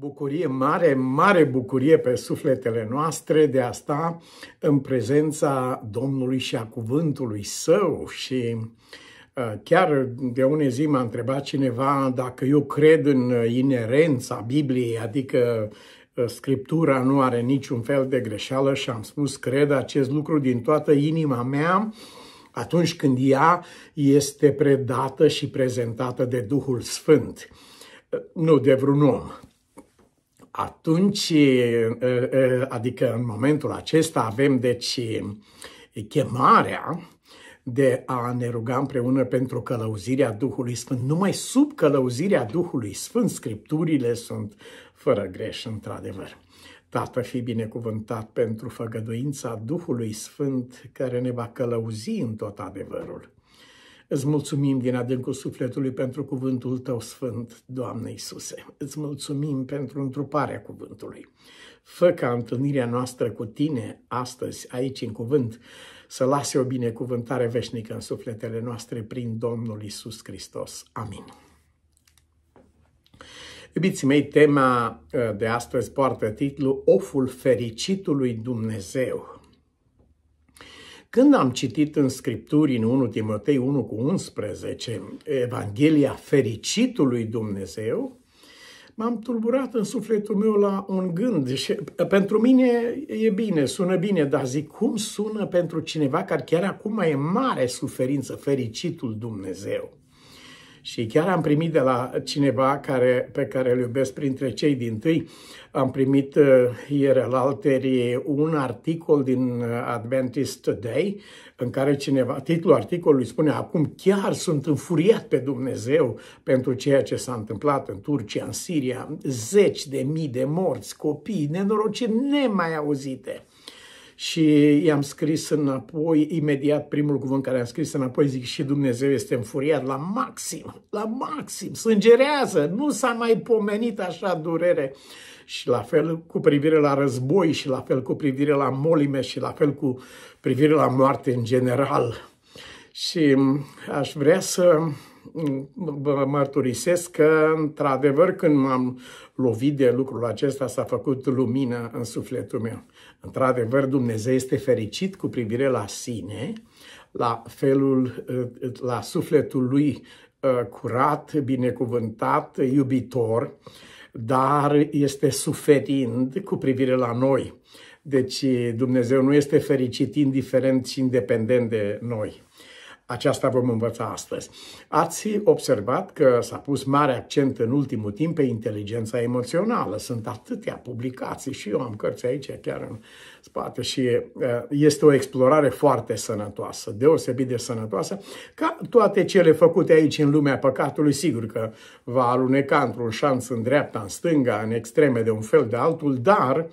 bucurie, mare, mare bucurie pe sufletele noastre de a sta în prezența Domnului și a cuvântului Său și uh, Chiar de une zi m-a întrebat cineva dacă eu cred în uh, inerența Bibliei, adică uh, Scriptura nu are niciun fel de greșeală și am spus cred acest lucru din toată inima mea atunci când ea este predată și prezentată de Duhul Sfânt nu de vreun om, atunci, adică în momentul acesta, avem deci chemarea de a ne ruga împreună pentru călăuzirea Duhului Sfânt. Numai sub călăuzirea Duhului Sfânt, scripturile sunt fără greș, într-adevăr. Tată, fi binecuvântat pentru făgăduința Duhului Sfânt care ne va călăuzi în tot adevărul. Îți mulțumim din adâncul sufletului pentru cuvântul Tău sfânt, Doamne Iisuse. Îți mulțumim pentru întruparea cuvântului. Fă ca întâlnirea noastră cu Tine astăzi, aici în cuvânt, să lase o binecuvântare veșnică în sufletele noastre prin Domnul Isus Hristos. Amin. Iubiții mei, tema uh, de astăzi poartă titlul Oful fericitului Dumnezeu. Când am citit în Scripturi, în 1 Timotei 1 cu 11, Evanghelia fericitului Dumnezeu, m-am tulburat în sufletul meu la un gând. Și pentru mine e bine, sună bine, dar zic, cum sună pentru cineva care chiar acum e mare suferință, fericitul Dumnezeu? Și chiar am primit de la cineva care, pe care îl iubesc printre cei din tâi, am primit uh, ieri la alteri un articol din uh, Adventist Today în care cineva, titlul articolului spune acum chiar sunt înfuriat pe Dumnezeu pentru ceea ce s-a întâmplat în Turcia, în Siria, zeci de mii de morți, copii, nenorociri nemai auzite și i-am scris înapoi, imediat primul cuvânt care am scris înapoi, zic și Dumnezeu este înfuriat la maxim, la maxim, sângerează, nu s-a mai pomenit așa durere. Și la fel cu privire la război și la fel cu privire la molime și la fel cu privire la moarte în general. Și mm, aș vrea să mărturisesc că, într-adevăr, când m-am lovit de lucrul acesta, s-a făcut lumină în sufletul meu. Într-adevăr, Dumnezeu este fericit cu privire la sine, la felul, la sufletul lui uh, curat, binecuvântat, iubitor, dar este suferind cu privire la noi. Deci Dumnezeu nu este fericit indiferent și independent de noi. Aceasta vom învăța astăzi. Ați observat că s-a pus mare accent în ultimul timp pe inteligența emoțională. Sunt atâtea publicații și eu am cărți aici chiar în spate și uh, este o explorare foarte sănătoasă, deosebit de sănătoasă, ca toate cele făcute aici în lumea păcatului, sigur că va aluneca într-un șanț în dreapta, în stânga, în extreme de un fel de altul, dar uh,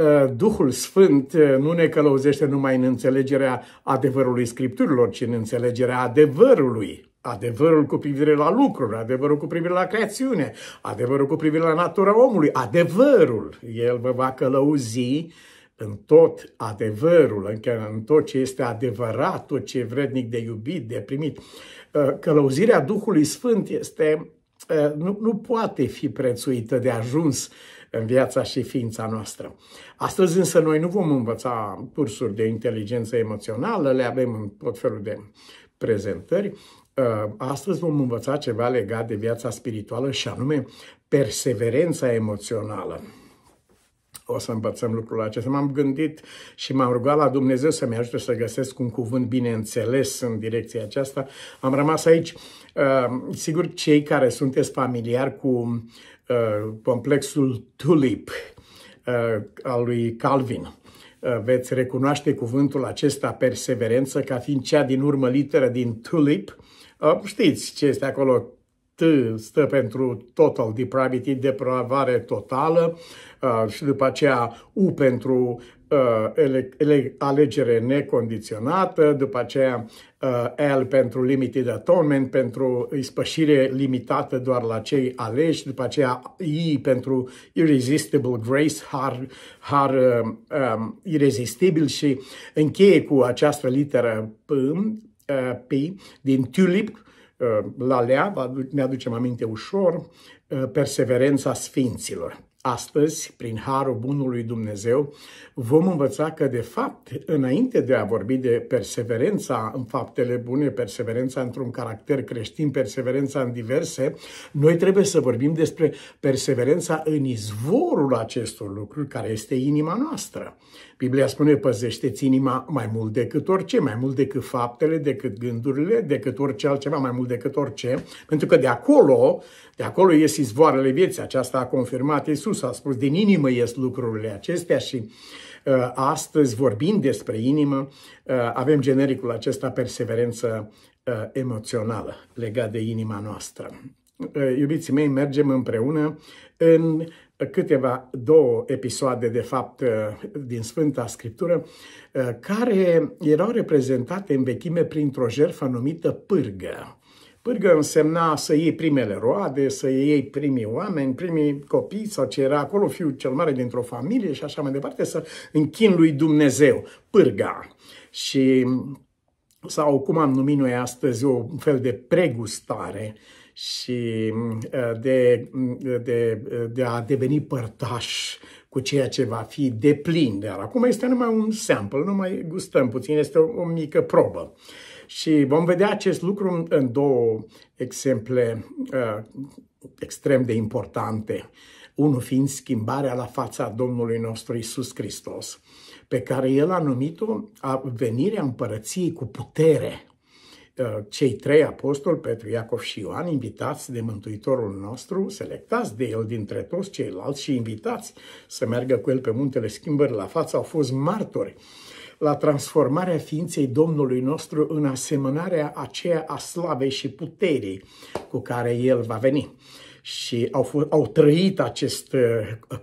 Eh, Duhul Sfânt eh, nu ne călăuzește numai în înțelegerea adevărului Scripturilor, ci în înțelegerea adevărului. Adevărul cu privire la lucruri, adevărul cu privire la creațiune, adevărul cu privire la natura omului, adevărul. El vă va călăuzi în tot adevărul, în tot ce este adevărat, tot ce e vrednic de iubit, de primit. Eh, călăuzirea Duhului Sfânt este, nu, nu poate fi prețuită de ajuns uh, în viața și ființa noastră. Astăzi însă noi nu vom învăța cursuri de inteligență emoțională, le avem în tot felul de prezentări. Uh, astăzi vom învăța ceva legat de viața spirituală și anume perseverența emoțională o să învățăm lucrul acesta. M-am gândit și m-am rugat la Dumnezeu să-mi ajute să găsesc un cuvânt bineînțeles în direcția aceasta. Am rămas aici. Uh, sigur, cei care sunteți familiari cu Uh, complexul Tulip uh, al lui Calvin. Uh, veți recunoaște cuvântul acesta perseverență ca fiind cea din urmă literă din Tulip. Știți ce este acolo T stă pentru total depravity, depravare totală uh, și după aceea U pentru uh, alegere necondiționată, după aceea uh, L pentru limited atonement, pentru ispășire limitată doar la cei aleși, după aceea I pentru irresistible grace, har, har um, irezistibil și încheie cu această literă P, P din tulip, la leabă, ne aducem aminte ușor, uh, perseverența sfinților. Astăzi, prin harul bunului Dumnezeu, vom învăța că, de fapt, înainte de a vorbi de perseverența în faptele bune, perseverența într-un caracter creștin, perseverența în diverse, noi trebuie să vorbim despre perseverența în izvorul acestor lucruri, care este inima noastră. Biblia spune, păzește-ți inima mai mult decât orice, mai mult decât faptele, decât gândurile, decât orice altceva, mai mult decât orice, pentru că de acolo, de acolo ies izvoarele vieții, aceasta a confirmat Iisus Isus a spus, din inimă ies lucrurile acestea și uh, astăzi, vorbind despre inimă, uh, avem genericul acesta perseverență uh, emoțională legat de inima noastră. Iubiții mei, mergem împreună în câteva, două episoade, de fapt, din Sfânta Scriptură, care erau reprezentate în vechime printr-o jertfă numită pârgă. Pârgă însemna să iei primele roade, să iei primii oameni, primii copii sau ce era acolo, fiul cel mare dintr-o familie și așa mai departe, să închin lui Dumnezeu, pârga. Și sau cum am numit noi astăzi, o fel de pregustare și ă, de, de, de a deveni părtaș cu ceea ce va fi de plin. Dar acum este numai un sample, numai gustăm puțin, este o, o mică probă. Uh, și vom vedea acest lucru în două exemple uh, extrem de importante. Unul fiind schimbarea la fața Domnului nostru Isus Hristos, pe care el a numit-o a venirea împărăției cu putere. Uh, cei trei apostoli, Petru, Iacov și Ioan, invitați de Mântuitorul nostru, selectați de el dintre toți ceilalți și invitați să meargă cu el pe muntele schimbări la față, au fost martori la transformarea ființei Domnului nostru în asemănarea aceea a slavei și puterii cu care El va veni și au, au trăit acest uh,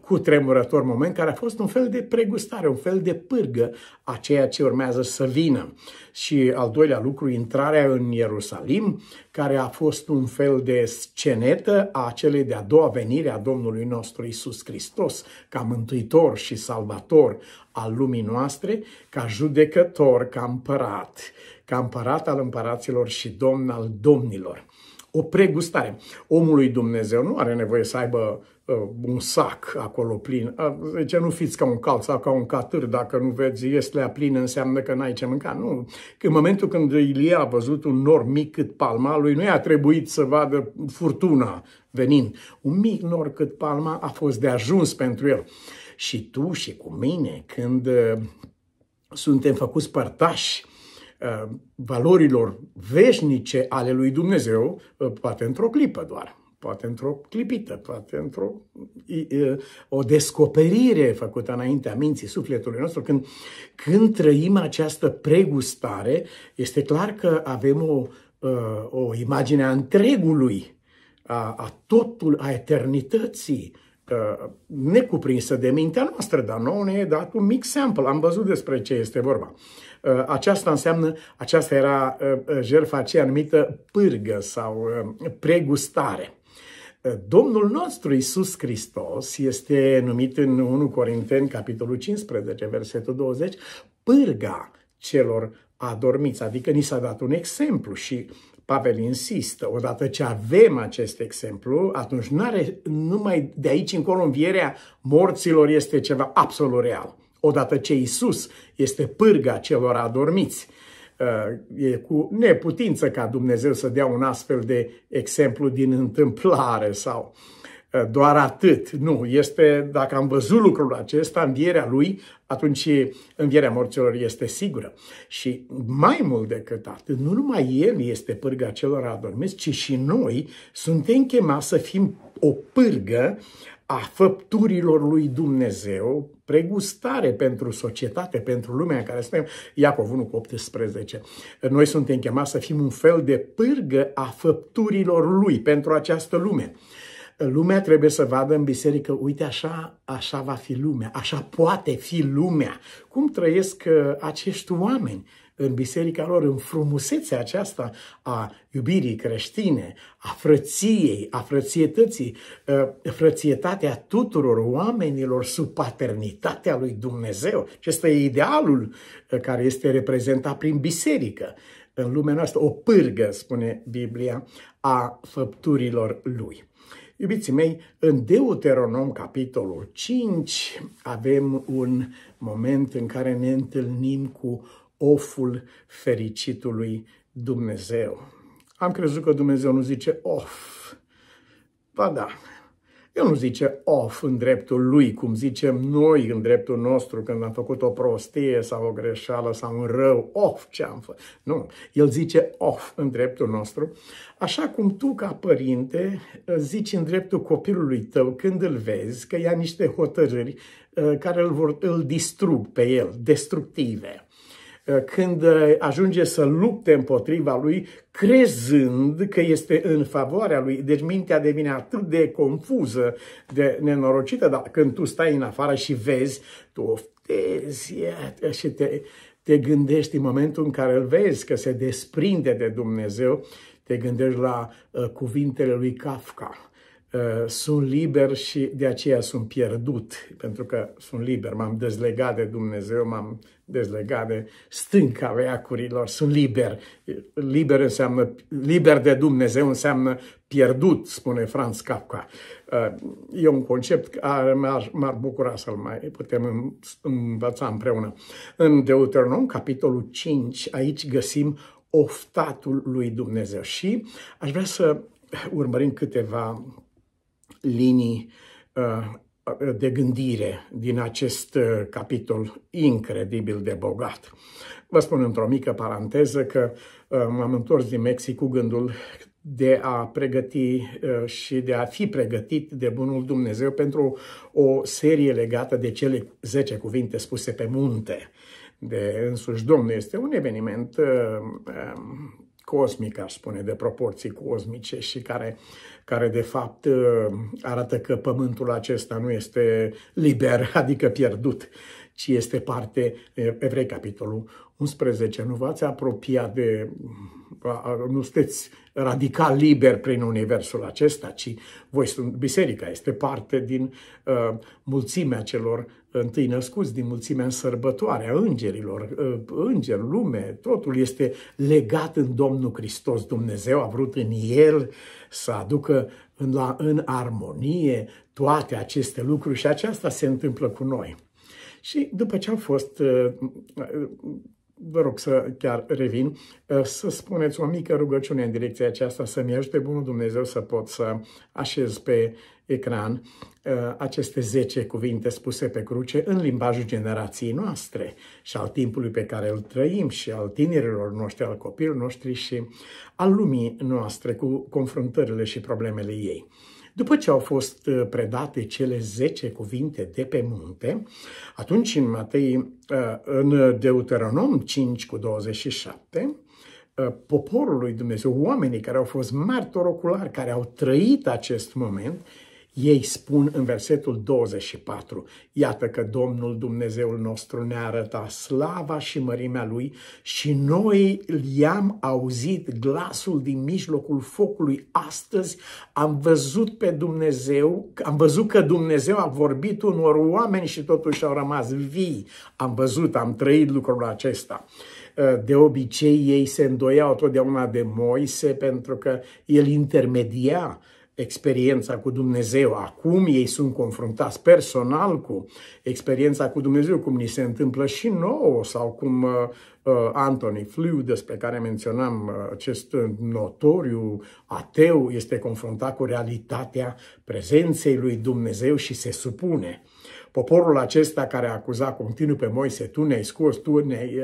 cutremurător moment care a fost un fel de pregustare, un fel de pârgă a ceea ce urmează să vină. Și al doilea lucru, intrarea în Ierusalim, care a fost un fel de scenetă a celei de-a doua venire a Domnului nostru Isus Hristos, ca mântuitor și salvator al lumii noastre, ca judecător, ca împărat, ca împărat al împăraților și domn al domnilor o pregustare. Omul lui Dumnezeu nu are nevoie să aibă uh, un sac acolo plin. Uh, zice, nu fiți ca un cal sau ca un catâr, dacă nu vezi ieslea plină înseamnă că n-ai ce mânca. Nu. În momentul când Ilie a văzut un nor mic cât palma lui, nu i-a trebuit să vadă furtuna venind. Un mic nor cât palma a fost de ajuns pentru el. Și tu și cu mine, când uh, suntem făcuți părtași, Um, valorilor veșnice ale lui Dumnezeu, uh, poate într-o clipă doar, poate într-o clipită, poate într-o o descoperire făcută înaintea minții sufletului nostru. Când, când trăim această pregustare, este clar că avem o, uh, o imagine a întregului, a, a totul, a eternității, Uh, necuprinsă de mintea noastră, dar nouă ne e dat un mic sample, am văzut despre ce este vorba. Uh, aceasta înseamnă, aceasta era uh, jertfa aceea numită pârgă sau pregustare. Domnul nostru Isus Hristos este numit în 1 Corinteni, capitolul 15, versetul 20, pârga celor adormiți, adică ni s-a dat un exemplu și Pavel insistă, odată ce avem acest exemplu, atunci nu are numai de aici încolo învierea morților este ceva absolut real. Odată ce Isus este pârga celor adormiți, uh, e cu neputință ca Dumnezeu să dea un astfel de exemplu din întâmplare sau uh, Eh, doar atât. Nu, este, dacă am văzut lucrul acesta, învierea lui, atunci învierea morților este sigură. Și mai mult decât atât, nu numai el este pârga celor adormiți, ci și noi suntem chemați să fim o pârgă a făpturilor lui Dumnezeu, pregustare pentru societate, pentru lumea în care suntem, Iacov 1 cu 18. Noi suntem chemați să fim un fel de pârgă a făpturilor lui pentru această lume. Lumea trebuie să vadă în biserică, uite așa, așa va fi lumea, așa poate fi lumea. Cum trăiesc uh, acești oameni în biserica lor, în frumusețea aceasta a iubirii creștine, a frăției, a frățietății, uh, frățietatea tuturor oamenilor sub paternitatea lui Dumnezeu. Acesta e idealul uh, care este reprezentat prin biserică în lumea noastră, o pârgă, spune Biblia, a făpturilor lui. Iubiții mei, în Deuteronom, capitolul 5, avem un moment în care ne întâlnim cu oful fericitului Dumnezeu. Am crezut că Dumnezeu nu zice of. Ba da, el nu zice off în dreptul lui, cum zicem noi în dreptul nostru când am făcut o prostie sau o greșeală sau un rău, off ce am făcut. Nu, el zice off în dreptul nostru, așa cum tu ca părinte zici în dreptul copilului tău când îl vezi că ia niște hotărâri uh, care îl, vor, îl distrug pe el, destructive Eh, când eh, ajunge să lupte împotriva lui, crezând că este în favoarea lui. Deci mintea devine atât de confuză, de nenorocită, dar când tu stai în afară și vezi, tu oftezi și te, te gândești în momentul în care îl vezi că se desprinde de Dumnezeu, te gândești la uh, cuvintele lui Kafka Eh, sunt liber și de aceea sunt pierdut, pentru că sunt liber, m-am dezlegat de Dumnezeu, m-am dezlegat de stânca veacurilor, sunt liber. Liber, înseamnă, liber de Dumnezeu înseamnă pierdut, spune Franz Kafka. Eh, e un concept care m-ar bucura să-l mai putem învăța împreună. În Deuteronom, capitolul 5, aici găsim oftatul lui Dumnezeu și aș vrea să urmărim câteva linii uh, de gândire din acest uh, capitol incredibil de bogat. Vă spun într-o mică paranteză că uh, m-am întors din Mexic cu gândul de a pregăti și de a fi pregătit de Bunul Dumnezeu pentru o serie legată de cele 10 cuvinte spuse pe munte de însuși Domnul. Este un eveniment um, cosmic, aș spune, de proporții cosmice și care care de fapt uh, arată că pământul acesta nu este liber, adică pierdut, ci este parte, Evrei capitolul 11, nu v-ați apropiat de, nu sunteți radical liber prin universul acesta, ci voi sunt, biserica este parte din uh, mulțimea celor întâi născuți din mulțimea în sărbătoarea îngerilor, ă, înger, lume, totul este legat în Domnul Hristos. Dumnezeu a vrut în El să aducă în, la, în armonie toate aceste lucruri și aceasta se întâmplă cu noi. Și după ce au fost, ă, vă rog să chiar revin, ă, să spuneți o mică rugăciune în direcția aceasta, să-mi ajute Bunul Dumnezeu să pot să așez pe ecran Uh, aceste zece cuvinte spuse pe cruce în limbajul generației noastre și al timpului pe care îl trăim și al tinerilor noștri, al copilor noștri și al lumii noastre cu confruntările și problemele ei. După ce au fost uh, predate cele 10 cuvinte de pe munte, atunci în Matei, uh, în Deuteronom 5 cu 27, poporul lui Dumnezeu, oamenii care au fost martori oculari, care au trăit acest moment, ei spun în versetul 24, iată că Domnul Dumnezeul nostru ne arătat slava și mărimea Lui și noi i-am auzit glasul din mijlocul focului. Astăzi am văzut pe Dumnezeu, am văzut că Dumnezeu a vorbit unor oameni și totuși au rămas vii. Am văzut, am trăit lucrul acesta de obicei ei se îndoiau totdeauna de Moise pentru că el intermedia experiența cu Dumnezeu. Acum ei sunt confruntați personal cu experiența cu Dumnezeu, cum ni se întâmplă și nouă, sau cum uh, uh, Anthony Flew, despre care menționam, uh, acest notoriu ateu, este confruntat cu realitatea prezenței lui Dumnezeu și se supune. Poporul acesta care acuza continuu pe Moise, tu ne-ai scos, tu ne-ai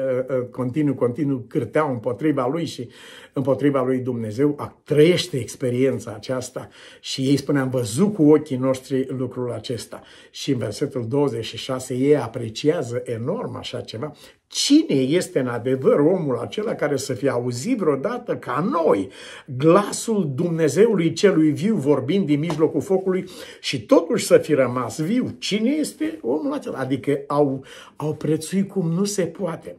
continuu, continuu cârteau împotriva lui și împotriva lui Dumnezeu, a trăiește experiența aceasta și ei spune, am văzut cu ochii noștri lucrul acesta. Și în versetul 26 ei apreciază enorm așa ceva, Cine este în adevăr omul acela care să fie auzit vreodată ca noi glasul Dumnezeului celui viu vorbind din mijlocul focului și totuși să fi rămas viu? Cine este omul acela? Adică au, au prețuit cum nu se poate.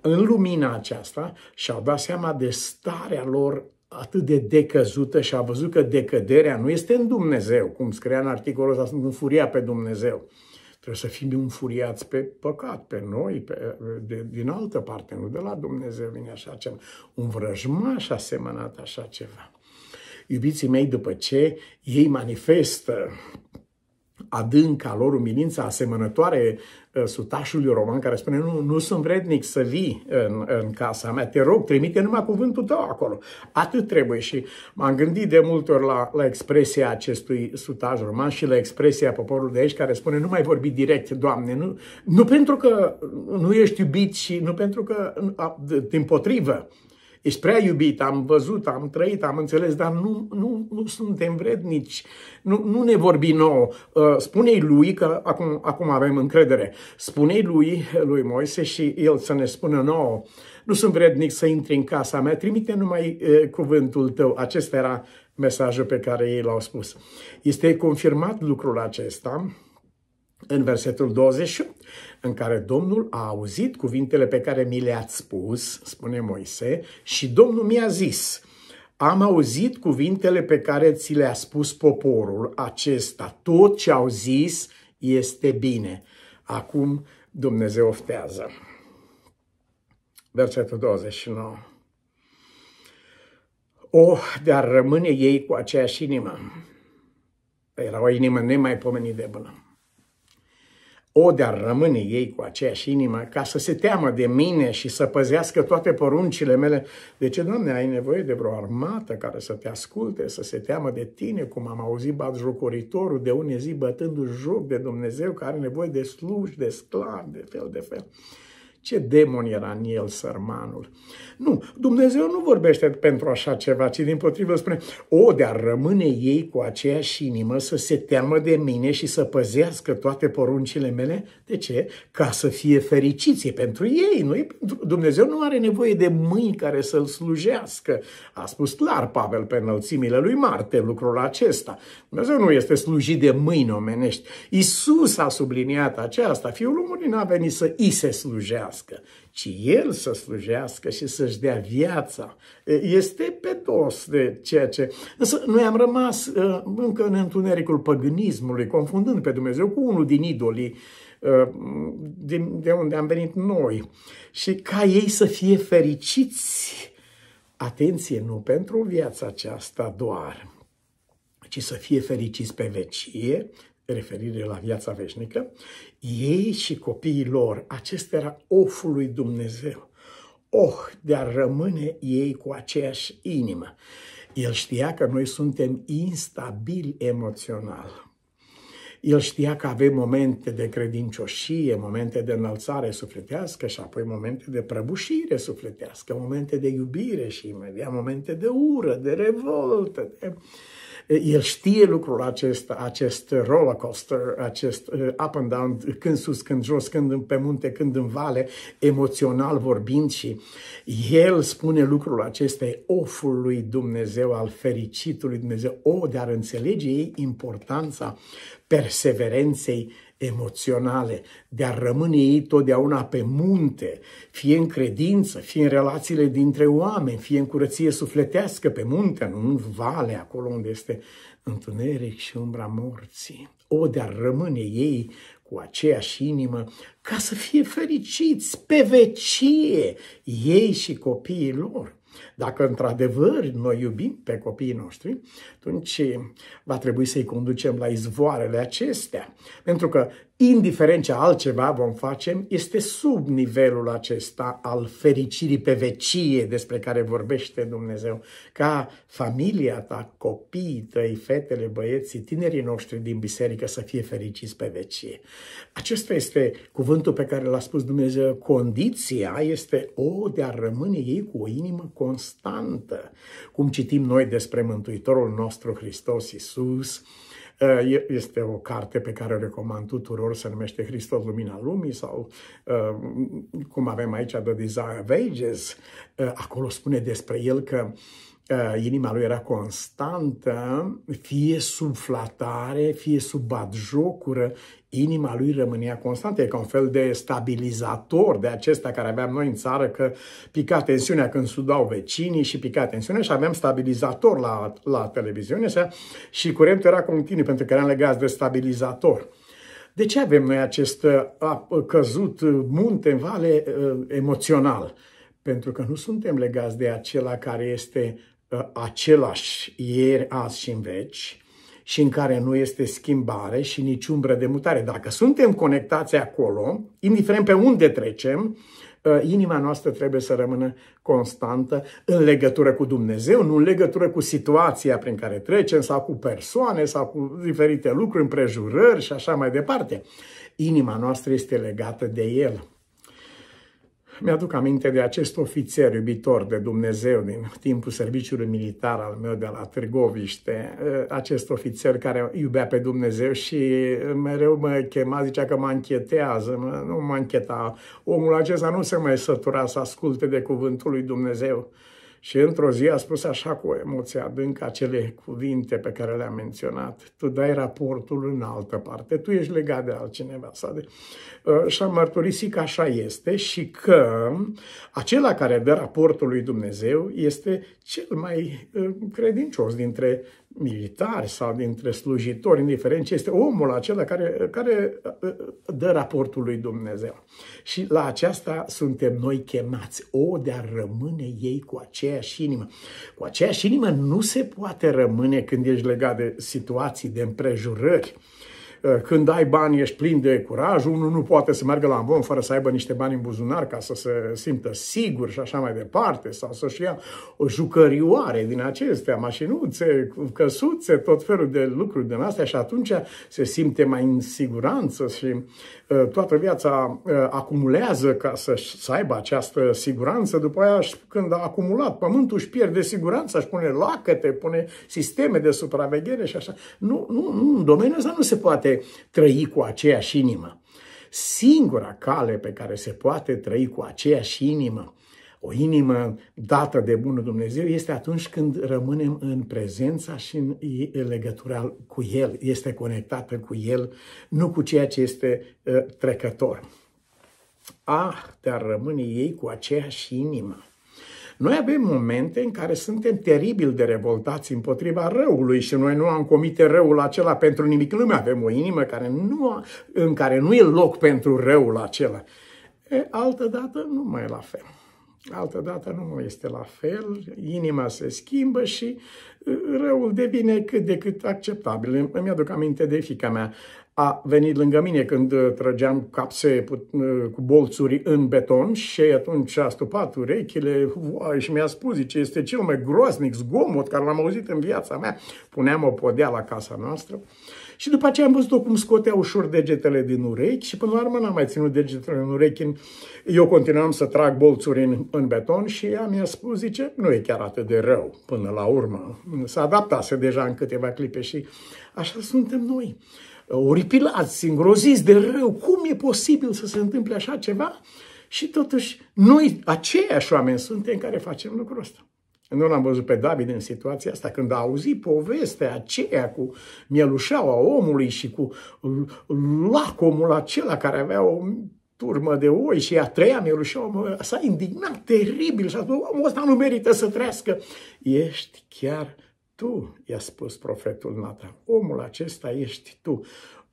În lumina aceasta și-au dat seama de starea lor atât de decăzută și a văzut că decăderea nu este în Dumnezeu, cum scria în articolul ăsta, sunt în furia pe Dumnezeu, Trebuie să fim înfuriați pe păcat, pe noi, pe, de, din altă parte, nu de la Dumnezeu vine așa ceva. Un vrăjmaș a semănat așa ceva. Iubiții mei, după ce ei manifestă adânca lor umilința asemănătoare Uh, sutașului roman care spune nu, nu sunt vrednic să vii în, în casa mea, te rog, trimite numai cuvântul tău acolo. Atât trebuie și m-am gândit de multe ori la, la expresia acestui sutaș roman și la expresia poporului de aici care spune nu mai vorbi direct, Doamne, nu, nu pentru că nu ești iubit și nu pentru că, din potrivă, ești prea iubit, am văzut, am trăit, am înțeles, dar nu, nu, nu suntem vrednici, nu, nu ne vorbi nou. Uh, spune-i lui că acum, acum avem încredere. Spune-i lui, lui Moise și el să ne spună nou, nu sunt vrednic să intri în casa mea, trimite numai uh, cuvântul tău. Acesta era mesajul pe care ei l-au spus. Este confirmat lucrul acesta în versetul 28 în care Domnul a auzit cuvintele pe care mi le-ați spus, spune Moise, și Domnul mi-a zis, am auzit cuvintele pe care ți le-a spus poporul acesta, tot ce au zis este bine. Acum Dumnezeu oftează. Versetul 29. O, dar rămâne ei cu aceeași inimă. Era o inimă nemaipomenită de bună o de-ar rămâne ei cu aceeași inimă, ca să se teamă de mine și să păzească toate poruncile mele. De ce, Doamne, ai nevoie de vreo armată care să te asculte, să se teamă de tine, cum am auzit batjocoritorul de une zi bătându-și joc de Dumnezeu, care are nevoie de sluși, de sclavi, de fel de fel. Ce demon era în el, sărmanul? Nu, Dumnezeu nu vorbește pentru așa ceva, ci din potrivă spune, o, dar rămâne ei cu aceeași inimă să se teamă de mine și să păzească toate poruncile mele. De ce? Ca să fie fericiți. E pentru ei, nu e pentru... Dumnezeu nu are nevoie de mâini care să-L slujească. A spus clar Pavel pe înălțimile lui Marte lucrul acesta. Dumnezeu nu este slujit de mâini omenești. Isus a subliniat aceasta. Fiul omului n-a venit să îi se slujească slujească, ci el să slujească și să-și dea viața. Este dos de ceea ce... Însă noi am rămas încă în întunericul păgânismului, confundând pe Dumnezeu cu unul din idolii de unde am venit noi. Și ca ei să fie fericiți, atenție, nu pentru viața aceasta doar, ci să fie fericiți pe vecie, referire la viața veșnică, ei și copiii lor, acesta era oful lui Dumnezeu. Oh, de a rămâne ei cu aceeași inimă. El știa că noi suntem instabili emoțional. El știa că avem momente de credincioșie, momente de înălțare sufletească și apoi momente de prăbușire sufletească, momente de iubire și imediat momente de ură, de revoltă, de el știe lucrul acesta, acest roller coaster, acest up and down, când sus, când jos, când pe munte, când în vale, emoțional vorbind și el spune lucrul acesta, e oful lui Dumnezeu, al fericitului Dumnezeu, o, dar înțelege ei importanța perseverenței emoționale, de a rămâne ei totdeauna pe munte, fie în credință, fie în relațiile dintre oameni, fie în curăție sufletească pe munte, nu în vale, acolo unde este întuneric și umbra morții. O, de a rămâne ei cu aceeași inimă, ca să fie fericiți pe vecie ei și copiii lor. Dacă într-adevăr noi iubim pe copiii noștri, atunci eh, va trebui să-i conducem la izvoarele acestea. Pentru că, indiferent ce altceva vom face, este sub nivelul acesta al fericirii pe vecie despre care vorbește Dumnezeu. Ca familia ta, copiii tăi, fetele, băieții, tinerii noștri din biserică să fie fericiți pe vecie. Acesta este cuvântul pe care l-a spus Dumnezeu. Condiția este o de a rămâne ei cu o inimă constantă constantă, cum citim noi despre Mântuitorul nostru Hristos Iisus, este o carte pe care o recomand tuturor, se numește Hristos Lumina Lumii sau cum avem aici The Desire of Ages. Acolo spune despre el că Eh, inima lui era constantă, fie sub flatare, fie sub batjocură, inima lui rămânea constantă. E ca un fel de stabilizator de acesta care aveam noi în țară, că pica tensiunea când sudau vecinii și pica tensiunea și aveam stabilizator la, la televiziune așa, și curentul era continuu pentru că eram legați de stabilizator. De ce avem noi acest eh, căzut munte în vale eh, emoțional? Pentru că nu suntem legați de acela care este Ă, același ieri, azi și în veci și în care nu este schimbare și nici umbră de mutare. Dacă suntem conectați acolo, indiferent pe unde trecem, ă, inima noastră trebuie să rămână constantă în legătură cu Dumnezeu, nu în legătură cu situația prin care trecem sau cu persoane sau cu diferite lucruri, împrejurări și așa mai departe. Inima noastră este legată de El mi-aduc aminte de acest ofițer iubitor de Dumnezeu din timpul serviciului militar al meu de la Târgoviște, ă, acest ofițer care iubea pe Dumnezeu și mereu mă chema, zicea că mă închetează, mă, nu mă încheta. Omul acesta nu se mai sătura să asculte de cuvântul lui Dumnezeu. Și într-o zi a spus așa cu emoție adâncă acele cuvinte pe care le-am menționat. Tu dai raportul în altă parte, tu ești legat de altcineva. Sau de... Uh, și am mărturisit că așa este și că acela care dă raportul lui Dumnezeu este cel mai uh, credincios dintre militari sau dintre slujitori, indiferent ce este, omul acela care, care ă, ă, dă raportul lui Dumnezeu. Și la aceasta suntem noi chemați, o de a rămâne ei cu aceeași inimă. Cu aceeași inimă nu se poate rămâne când ești legat de situații, de împrejurări. Eh, când ai bani, ești plin de curaj, unul nu poate să meargă la ambon fără să aibă niște bani în buzunar ca să se simtă sigur și așa mai departe, sau să-și ia o jucărioare din acestea, mașinuțe, căsuțe, tot felul de lucruri din astea și atunci se simte mai în siguranță și eh, toată viața eh, acumulează ca să, să aibă această siguranță, după aia când a acumulat pământul își pierde siguranța, își pune lacăte, pune sisteme de supraveghere și așa. Nu, nu, nu, în domeniul ăsta nu se poate poate trăi cu aceeași inimă. Singura cale pe care se poate trăi cu aceeași inimă, o inimă dată de bunul Dumnezeu, este atunci când rămânem în prezența și în legătura cu El, este conectată cu El, nu cu ceea ce este ă, trecător. Ah, dar rămâne ei cu aceeași inimă. Noi avem momente în care suntem teribil de revoltați împotriva răului și noi nu am comite răul acela pentru nimic. Lumea avem o inimă care nu, în care nu e loc pentru răul acela. E, altă dată nu mai e la fel. Altă dată nu mai este la fel, inima se schimbă și răul devine cât de cât acceptabil. Îmi aduc aminte de fica mea. A venit lângă mine când uh, trăgeam capse uh, cu bolțuri în beton și atunci a stupat urechile și mi-a spus, zice, este cel mai groaznic zgomot care l-am auzit în viața mea. Puneam o podea la casa noastră. Și după aceea am văzut-o cum scotea ușor degetele din urechi și până la urmă n-am mai ținut degetele în urechi. Eu continuam să trag bolțuri în, în beton și ea mi-a spus, zice, nu e chiar atât de rău până la urmă. S-a adaptase deja în câteva clipe și așa suntem noi. Oripilați, îngroziți de rău. Cum e posibil să se întâmple așa ceva? Și totuși, noi aceiași oameni suntem care facem lucrul ăsta. Nu l-am văzut pe David în situația asta. Când a auzit povestea aceea cu mielușaua omului și cu lacomul acela care avea o turmă de oi și a treia mielușaua, s-a indignat teribil și a spus, omul ăsta nu merită să trăiască. Ești chiar tu, i-a spus profetul Nata. Omul acesta ești tu.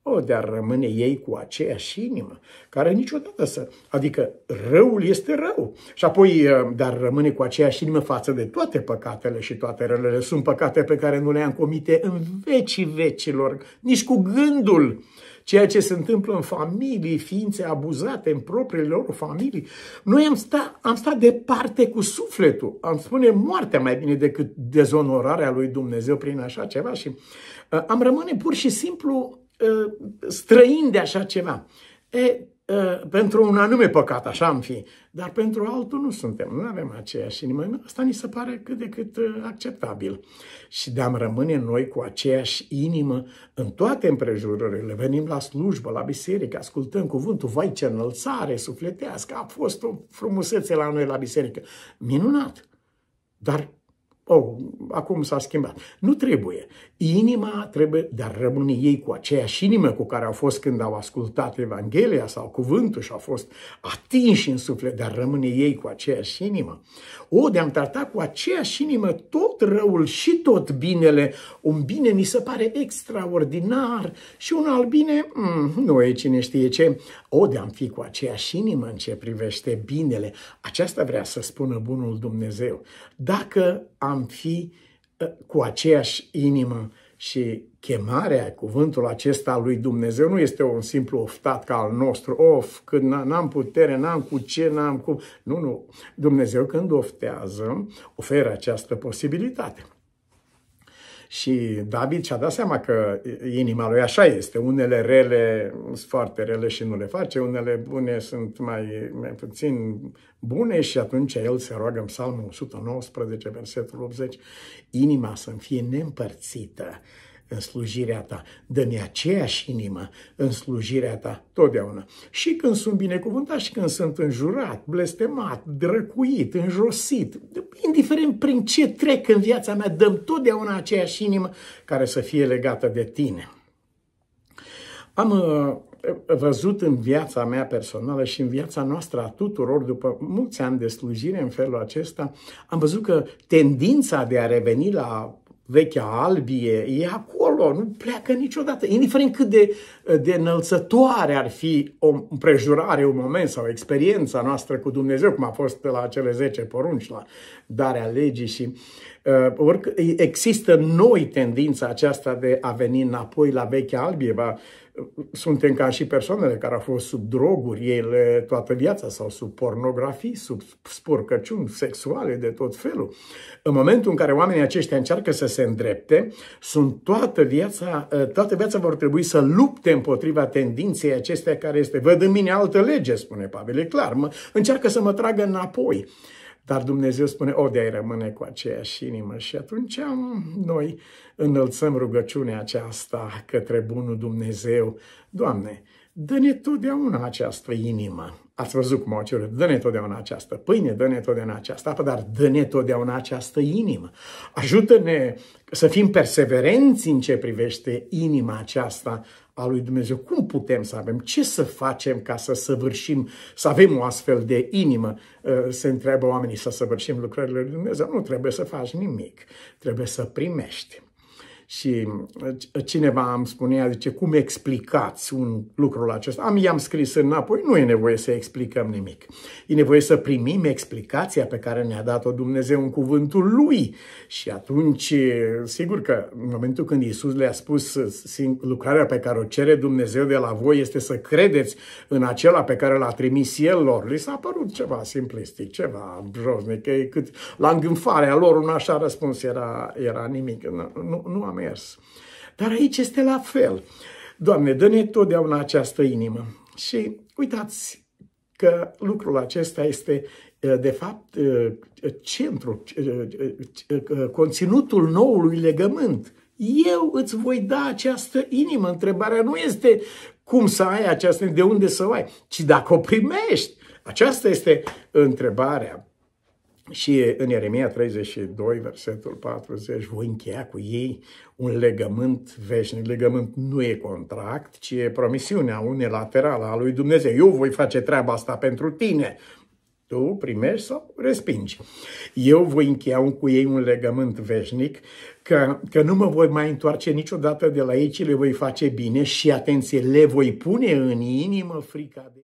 O, de rămâne ei cu aceeași inimă, care niciodată să... Adică răul este rău. Și apoi, uh, dar rămâne cu aceeași inimă față de toate păcatele și toate relele. Sunt păcate pe care nu le-am comite în vecii vecilor, nici cu gândul. Ceea ce se întâmplă în familii, ființe abuzate în propriile lor familii. Noi am stat, am stat departe cu sufletul. Am spune moartea mai bine decât dezonorarea lui Dumnezeu prin așa ceva și uh, am rămâne pur și simplu Uh, străin de așa ceva. E, uh, pentru un anume păcat, așa am fi, dar pentru altul nu suntem, nu avem aceeași inimă. Asta ni se pare cât de cât uh, acceptabil. Și de a rămâne noi cu aceeași inimă în toate împrejurările, venim la slujbă, la biserică, ascultăm cuvântul, vai ce înălțare sufletească, a fost o frumusețe la noi la biserică. Minunat! Dar oh, acum s-a schimbat. Nu trebuie. Inima trebuie, dar rămâne ei cu aceeași inimă cu care au fost când au ascultat Evanghelia sau cuvântul și au fost atinși în suflet, dar rămâne ei cu aceeași inimă. O, oh, de-am tratat cu aceeași inimă tot răul și tot binele. Un bine mi se pare extraordinar și un alt bine, mm, nu e cine știe ce. O, oh, de-am fi cu aceeași inimă în ce privește binele. Aceasta vrea să spună bunul Dumnezeu. Dacă am fi eh, cu aceeași inimă și chemarea, cuvântul acesta al lui Dumnezeu nu este un simplu oftat ca al nostru, of, când n-am putere, n-am cu ce, n-am cum. Nu, nu. Dumnezeu când oftează, oferă această posibilitate. Și David și-a dat seama că inima lui așa este. Unele rele sunt foarte rele și nu le face, unele bune sunt mai, mai puțin bune și atunci el se roagă în psalmul 119, versetul 80, inima să-mi fie neîmpărțită în slujirea ta. Dă-mi aceeași inimă în slujirea ta totdeauna. Și când sunt binecuvântat și când sunt înjurat, blestemat, drăcuit, înjosit, indiferent prin ce trec în viața mea, dăm totdeauna aceeași inimă care să fie legată de tine. Am uh, văzut în viața mea personală și în viața noastră a tuturor, după mulți ani de slujire în felul acesta, am văzut că tendința de a reveni la vechea albie, e acolo, nu pleacă niciodată, indiferent cât de, de înălțătoare ar fi o împrejurare, un moment sau experiența noastră cu Dumnezeu, cum a fost la cele 10 porunci, la darea legii și uh, oric, există noi tendința aceasta de a veni înapoi la vechea albie, uh, suntem ca și persoanele care au fost sub droguri ele toată viața sau sub pornografii, sub spurcăciuni sexuale de tot felul. În momentul în care oamenii aceștia încearcă să se îndrepte, sunt toată viața, toată viața vor trebui să lupte împotriva tendinței acestea care este. Văd în mine altă lege, spune Pavel, e clar, mă, încearcă să mă tragă înapoi. Dar Dumnezeu spune, o, de rămâne cu aceeași inimă. Și atunci um, noi înălțăm rugăciunea aceasta către Bunul Dumnezeu. Doamne, dă-ne totdeauna această inimă Ați văzut cum au cerut, dă-ne totdeauna această pâine, dă-ne totdeauna această apă, dar dă-ne totdeauna această inimă. Ajută-ne să fim perseverenți în ce privește inima aceasta a lui Dumnezeu. Cum putem să avem? Ce să facem ca să săvârșim, să avem o astfel de inimă? Ă, se întreabă oamenii să săvârșim lucrările lui Dumnezeu. Nu trebuie să faci nimic, trebuie să primești și uh, cineva îmi spunea, zice, cum explicați un lucrul acesta? Am, i-am scris înapoi, nu e nevoie să explicăm nimic. E nevoie să primim explicația pe care ne-a dat-o Dumnezeu în cuvântul Lui. Și atunci, sigur că în momentul când Iisus le-a spus lucrarea pe care o cere Dumnezeu de la voi este să credeți în acela pe care l-a trimis El lor, li s-a părut ceva simplistic, ceva josnic, cât la îngânfarea lor un așa răspuns era, era nimic. Nu, nu am mers. Dar aici este la fel. Doamne, dă-ne totdeauna această inimă. Și uitați că lucrul acesta este, eh, de fapt, eh, centrul, eh, conținutul noului legământ. Eu îți voi da această inimă. Întrebarea nu este cum să ai această, de unde să o ai, ci dacă o primești. Aceasta este întrebarea. Și în Ieremia 32, versetul 40, voi încheia cu ei un legământ veșnic. Legământ nu e contract, ci e promisiunea unilaterală a lui Dumnezeu. Eu voi face treaba asta pentru tine. Tu primești sau respingi. Eu voi încheia cu ei un legământ veșnic, că, că nu mă voi mai întoarce niciodată de la ei, ci le voi face bine și, atenție, le voi pune în inimă frica de...